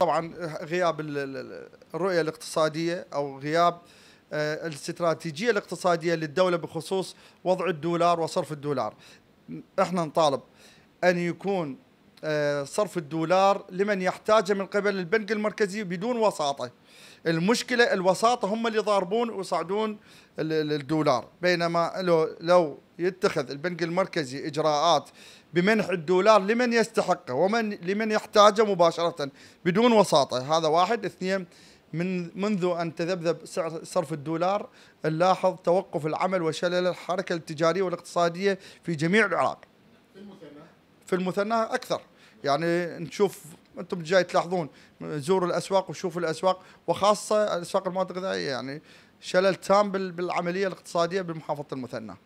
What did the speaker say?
طبعا غياب الرؤيه الاقتصاديه او غياب آه، الاستراتيجيه الاقتصاديه للدوله بخصوص وضع الدولار وصرف الدولار احنا نطالب ان يكون آه، صرف الدولار لمن يحتاجه من قبل البنك المركزي بدون وساطه. المشكله الوساطه هم اللي يضاربون ويصعدون الدولار بينما لو لو يتخذ البنك المركزي اجراءات بمنح الدولار لمن يستحقه ومن لمن يحتاجه مباشره بدون وساطه هذا واحد اثنين من منذ ان تذبذب سعر صرف الدولار نلاحظ توقف العمل وشلل الحركه التجاريه والاقتصاديه في جميع العراق في المثنى في المثنى اكثر يعني نشوف انتم جاي تلاحظون زوروا الاسواق وشوفوا الاسواق وخاصه الاسواق المواد الغذائيه يعني شلل تام بالعمليه الاقتصاديه بمحافظه المثنى.